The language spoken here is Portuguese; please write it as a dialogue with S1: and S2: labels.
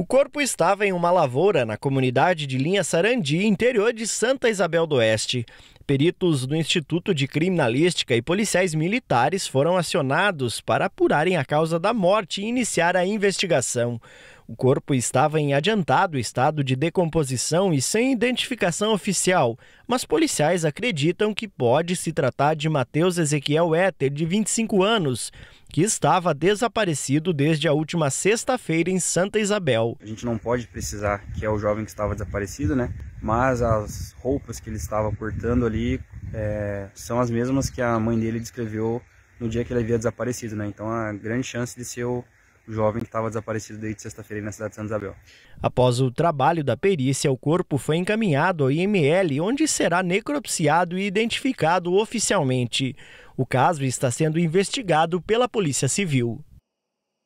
S1: O corpo estava em uma lavoura na comunidade de Linha Sarandi, interior de Santa Isabel do Oeste peritos do Instituto de Criminalística e policiais militares foram acionados para apurarem a causa da morte e iniciar a investigação. O corpo estava em adiantado estado de decomposição e sem identificação oficial, mas policiais acreditam que pode se tratar de Matheus Ezequiel Éter, de 25 anos, que estava desaparecido desde a última sexta-feira em Santa
S2: Isabel. A gente não pode precisar que é o jovem que estava desaparecido, né? mas as roupas que ele estava portando ali é, são as mesmas que a mãe dele descreveu no dia que ele havia desaparecido, né? Então a grande chance de ser o jovem que estava desaparecido desde sexta-feira na cidade de Santa Isabel.
S1: Após o trabalho da perícia, o corpo foi encaminhado ao IML, onde será necropsiado e identificado oficialmente. O caso está sendo investigado pela Polícia Civil.